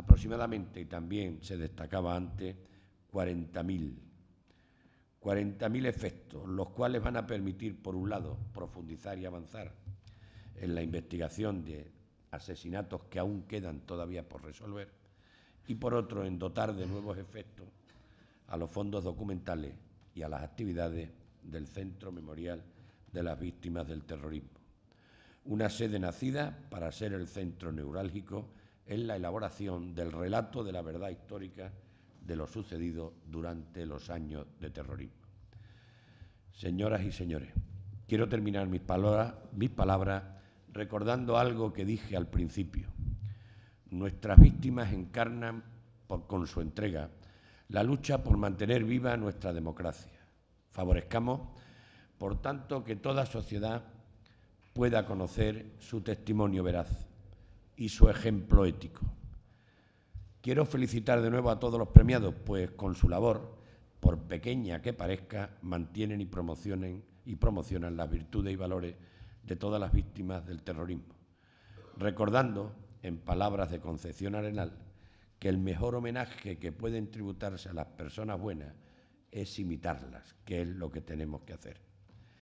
aproximadamente, y también se destacaba antes, 40.000. 40.000 efectos, los cuales van a permitir, por un lado, profundizar y avanzar en la investigación de asesinatos que aún quedan todavía por resolver, y por otro, en dotar de nuevos efectos a los fondos documentales y a las actividades del Centro Memorial de las Víctimas del Terrorismo. Una sede nacida para ser el centro neurálgico en la elaboración del relato de la verdad histórica de lo sucedido durante los años de terrorismo. Señoras y señores, quiero terminar mis palabras, recordando algo que dije al principio. Nuestras víctimas encarnan, con su entrega, la lucha por mantener viva nuestra democracia. Favorezcamos, por tanto, que toda sociedad pueda conocer su testimonio veraz y su ejemplo ético. Quiero felicitar de nuevo a todos los premiados, pues con su labor, por pequeña que parezca, mantienen y promocionen y promocionan las virtudes y valores de todas las víctimas del terrorismo, recordando, en palabras de Concepción Arenal, que el mejor homenaje que pueden tributarse a las personas buenas es imitarlas, que es lo que tenemos que hacer.